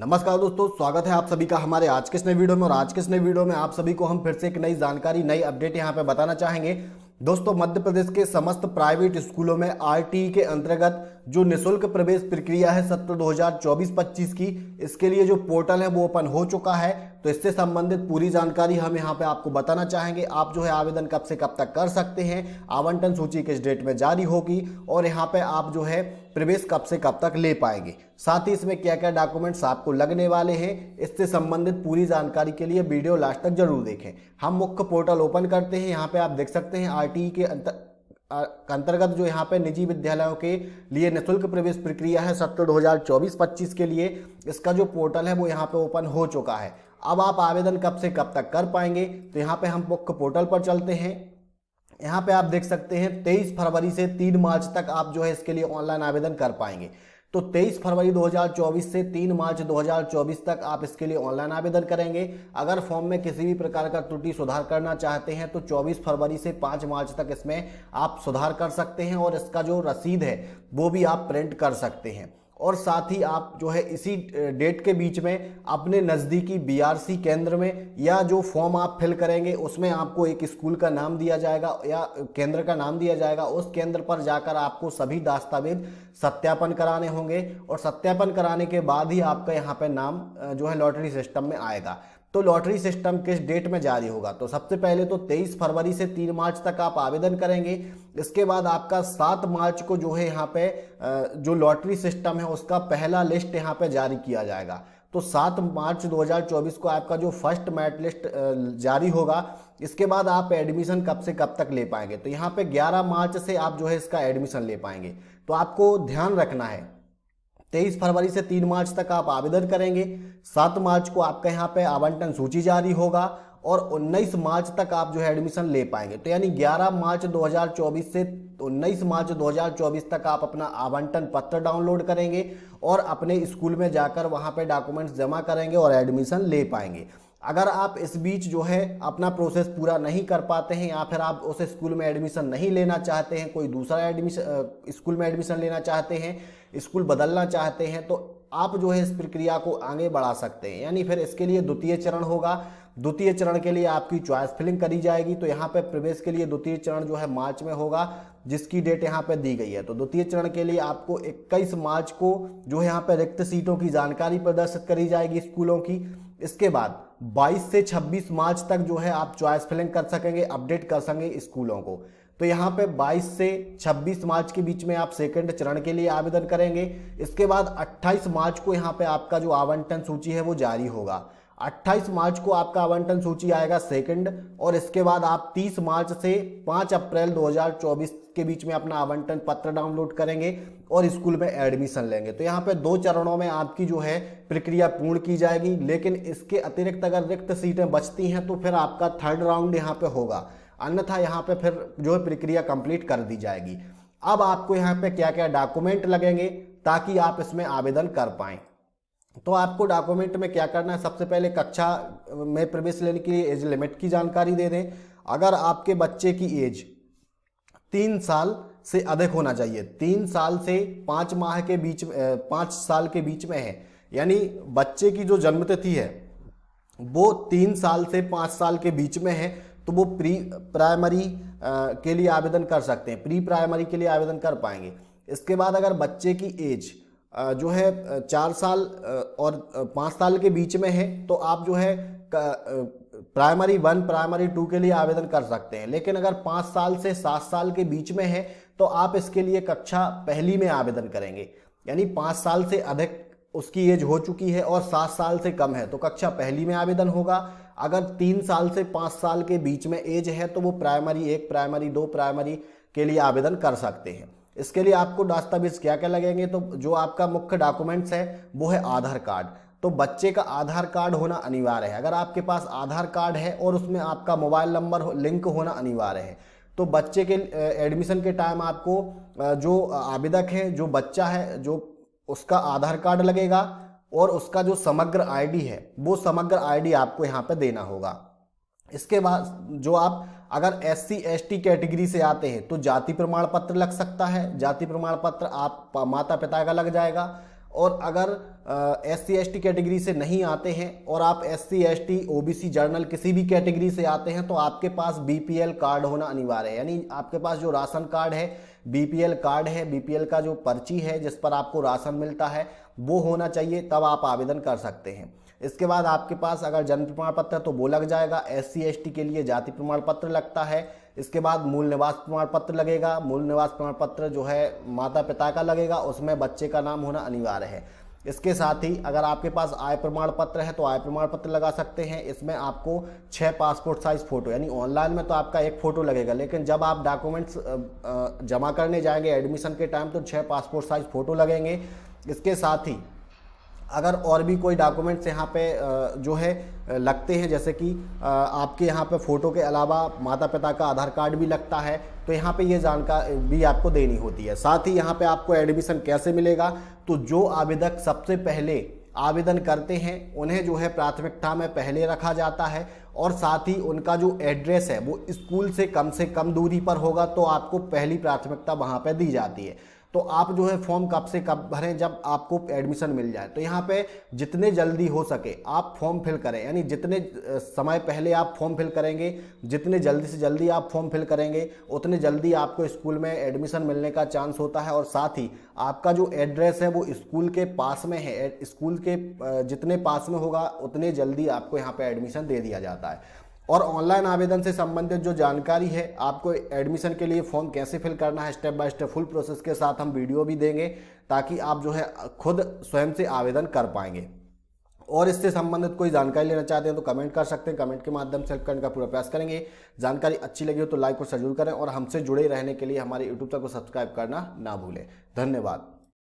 नमस्कार दोस्तों स्वागत है आप सभी का हमारे आज के इस नए वीडियो में और आज के इस नए वीडियो में आप सभी को हम फिर से एक नई जानकारी नई अपडेट यहाँ पे बताना चाहेंगे दोस्तों मध्य प्रदेश के समस्त प्राइवेट स्कूलों में आरटी के अंतर्गत जो निशुल्क प्रवेश प्रक्रिया है सत्र 2024-25 की इसके लिए जो पोर्टल है वो ओपन हो चुका है तो इससे संबंधित पूरी जानकारी हम यहाँ पे आपको बताना चाहेंगे आप जो है आवेदन कब से कब तक कर सकते हैं आवंटन सूची किस डेट में जारी होगी और यहाँ पे आप जो है प्रवेश कब से कब तक ले पाएंगे साथ ही इसमें क्या क्या डॉक्यूमेंट्स आपको लगने वाले हैं इससे संबंधित पूरी जानकारी के लिए वीडियो लास्ट तक जरूर देखें हम मुख्य पोर्टल ओपन करते हैं यहाँ पे आप देख सकते हैं आर के अंतर अंतर्गत जो यहाँ पे निजी विद्यालयों के लिए निःशुल्क प्रवेश प्रक्रिया है सत्र 2024-25 के लिए इसका जो पोर्टल है वो यहाँ पे ओपन हो चुका है अब आप आवेदन कब से कब तक कर पाएंगे तो यहाँ पे हम मुख्य पोर्टल पर चलते हैं यहाँ पे आप देख सकते हैं 23 फरवरी से 3 मार्च तक आप जो है इसके लिए ऑनलाइन आवेदन कर पाएंगे तो 23 फरवरी 2024 से 3 मार्च 2024 तक आप इसके लिए ऑनलाइन आवेदन करेंगे अगर फॉर्म में किसी भी प्रकार का त्रुटि सुधार करना चाहते हैं तो 24 फरवरी से 5 मार्च तक इसमें आप सुधार कर सकते हैं और इसका जो रसीद है वो भी आप प्रिंट कर सकते हैं और साथ ही आप जो है इसी डेट के बीच में अपने नज़दीकी बीआरसी केंद्र में या जो फॉर्म आप फिल करेंगे उसमें आपको एक स्कूल का नाम दिया जाएगा या केंद्र का नाम दिया जाएगा उस केंद्र पर जाकर आपको सभी दस्तावेज सत्यापन कराने होंगे और सत्यापन कराने के बाद ही आपका यहाँ पर नाम जो है लॉटरी सिस्टम में आएगा तो लॉटरी सिस्टम किस डेट में जारी होगा तो सबसे पहले तो 23 फरवरी से 3 मार्च तक आप आवेदन करेंगे इसके बाद आपका 7 मार्च को जो है यहाँ पे जो लॉटरी सिस्टम है उसका पहला लिस्ट यहाँ पे जारी किया जाएगा तो 7 मार्च 2024 को आपका जो फर्स्ट मैट लिस्ट जारी होगा इसके बाद आप एडमिशन कब से कब तक ले पाएंगे तो यहाँ पे 11 मार्च से आप जो है इसका एडमिशन ले पाएंगे तो आपको ध्यान रखना है तेईस फरवरी से तीन मार्च तक आप आवेदन करेंगे सात मार्च को आपके यहाँ पे आवंटन सूची जारी होगा और 19 मार्च तक आप जो है एडमिशन ले पाएंगे तो यानी 11 मार्च 2024 से 19 मार्च 2024 तक आप अपना आवंटन पत्र डाउनलोड करेंगे और अपने स्कूल में जाकर वहाँ पे डॉक्यूमेंट्स जमा करेंगे और एडमिशन ले पाएंगे अगर आप इस बीच जो है अपना प्रोसेस पूरा नहीं कर पाते हैं या फिर आप उस स्कूल में एडमिशन नहीं लेना चाहते हैं कोई दूसरा एडमिशन स्कूल में एडमिशन लेना चाहते हैं स्कूल बदलना चाहते हैं तो आप जो है इस प्रक्रिया को आगे बढ़ा सकते हैं यानी फिर इसके लिए द्वितीय चरण होगा द्वितीय चरण के लिए आपकी चॉइस फिलिंग करी जाएगी तो यहाँ पर प्रवेश के लिए द्वितीय चरण जो है मार्च में होगा जिसकी डेट यहाँ पर दी गई है तो द्वितीय चरण के लिए आपको 21 मार्च को जो है यहाँ पर रिक्त सीटों की जानकारी प्रदर्शित करी जाएगी स्कूलों की इसके बाद 22 से 26 मार्च तक जो है आप चॉइस फिलिंग कर सकेंगे अपडेट कर सकेंगे स्कूलों को तो यहाँ पे 22 से 26 मार्च के बीच में आप सेकंड चरण के लिए आवेदन करेंगे इसके बाद 28 मार्च को यहाँ पे आपका जो आवंटन सूची है वो जारी होगा 28 मार्च को आपका आवंटन सूची आएगा सेकंड और इसके बाद आप 30 मार्च से 5 अप्रैल 2024 के बीच में अपना आवंटन पत्र डाउनलोड करेंगे और स्कूल में एडमिशन लेंगे तो यहाँ पे दो चरणों में आपकी जो है प्रक्रिया पूर्ण की जाएगी लेकिन इसके अतिरिक्त अगर रिक्त सीटें बचती हैं तो फिर आपका थर्ड राउंड यहाँ पे होगा अन्यथा यहाँ पे फिर जो है प्रक्रिया कंप्लीट कर दी जाएगी अब आपको यहाँ पर क्या क्या डॉक्यूमेंट लगेंगे ताकि आप इसमें आवेदन कर पाएँ तो आपको डॉक्यूमेंट में क्या करना है सबसे पहले कक्षा में प्रवेश लेने के लिए एज लिमिट की जानकारी दे दें अगर आपके बच्चे की एज तीन साल से अधिक होना चाहिए तीन साल से पाँच माह के बीच पाँच साल के बीच में है यानी बच्चे की जो जन्मतिथि है वो तीन साल से पाँच साल के बीच में है तो वो प्री प्राइमरी के लिए आवेदन कर सकते हैं प्री प्राइमरी के लिए आवेदन कर पाएंगे इसके बाद अगर बच्चे की एज जो है चार साल और पाँच साल के बीच में है तो आप जो है प्राइमरी वन प्राइमरी टू के लिए आवेदन कर सकते हैं लेकिन अगर पाँच साल से सात साल के बीच में है तो आप इसके लिए कक्षा पहली में आवेदन करेंगे यानी पाँच साल से अधिक उसकी एज हो चुकी है और सात साल से कम है तो कक्षा पहली में आवेदन होगा अगर तीन साल से पाँच साल के बीच में एज है तो वो प्राइमरी एक प्राइमरी दो प्राइमरी के लिए आवेदन कर सकते हैं इसके लिए आपको दस्तावेज क्या क्या लगेंगे तो जो आपका मुख्य डॉक्यूमेंट्स है वो है आधार कार्ड तो बच्चे का आधार कार्ड होना अनिवार्य है अगर आपके पास आधार कार्ड है और उसमें आपका मोबाइल नंबर लिंक होना अनिवार्य है तो बच्चे के एडमिशन के टाइम आपको जो आवेदक है जो बच्चा है जो उसका आधार कार्ड लगेगा और उसका जो समग्र आईडी है वो समग्र आईडी आपको यहाँ पे देना होगा इसके बाद जो आप अगर एस सी एस कैटेगरी से आते हैं तो जाति प्रमाण पत्र लग सकता है जाति प्रमाण पत्र आप माता पिता का लग जाएगा और अगर एस सी एस कैटेगरी से नहीं आते हैं और आप S C S C general किसी भी कैटेगरी से आते हैं तो आपके पास एल कार्ड होना अनिवार्य है यानी आपके पास जो राशन कार्ड है एल कार्ड है एल का जो पर्ची है जिस पर आपको राशन मिलता है वो होना चाहिए तब आप आवेदन कर सकते हैं इसके बाद आपके पास अगर जन्म प्रमाण पत्र है तो वो लग जाएगा एस सी के लिए जाति प्रमाण पत्र लगता है इसके बाद मूल निवास प्रमाण पत्र लगेगा मूल निवास प्रमाण पत्र जो है माता पिता का लगेगा उसमें बच्चे का नाम होना अनिवार्य है इसके साथ ही अगर आपके पास आय प्रमाण पत्र है तो आय प्रमाण पत्र लगा सकते हैं इसमें आपको छः पासपोर्ट साइज़ फ़ोटो यानी ऑनलाइन में तो आपका एक फ़ोटो लगेगा लेकिन जब आप डॉक्यूमेंट्स जमा करने जाएंगे एडमिशन के टाइम तो छः पासपोर्ट साइज़ फ़ोटो लगेंगे इसके साथ ही अगर और भी कोई डॉक्यूमेंट्स यहाँ पे जो है लगते हैं जैसे कि आपके यहाँ पे फ़ोटो के अलावा माता पिता का आधार कार्ड भी लगता है तो यहाँ पे ये यह जानकारी भी आपको देनी होती है साथ ही यहाँ पे आपको एडमिशन कैसे मिलेगा तो जो आवेदक सबसे पहले आवेदन करते हैं उन्हें जो है प्राथमिकता में पहले रखा जाता है और साथ ही उनका जो एड्रेस है वो स्कूल से कम से कम दूरी पर होगा तो आपको पहली प्राथमिकता वहाँ पर दी जाती है तो आप जो है फॉर्म कब से कब भरें जब आपको एडमिशन मिल जाए तो यहाँ पे जितने जल्दी हो सके आप फॉर्म फिल करें यानी जितने समय पहले आप फॉर्म फिल करेंगे जितने जल्दी से जल्दी आप फॉर्म फिल करेंगे उतने जल्दी आपको स्कूल में एडमिशन मिलने का चांस होता है और साथ ही आपका जो एड्रेस है वो स्कूल के पास में है स्कूल के जितने पास में होगा उतने जल्दी आपको यहाँ पर एडमिशन दे दिया जाता है और ऑनलाइन आवेदन से संबंधित जो जानकारी है आपको एडमिशन के लिए फॉर्म कैसे फिल करना है step by step full process के साथ हम वीडियो भी देंगे ताकि आप जो है खुद स्वयं से आवेदन कर पाएंगे और इससे संबंधित कोई जानकारी लेना चाहते हैं तो कमेंट कर सकते हैं कमेंट के माध्यम से हेल्प करने का पूरा प्रयास करेंगे जानकारी अच्छी लगी हो तो लाइक और जरूर करें और हमसे जुड़े रहने के लिए हमारे यूट्यूब चैनल को सब्सक्राइब करना ना भूलें धन्यवाद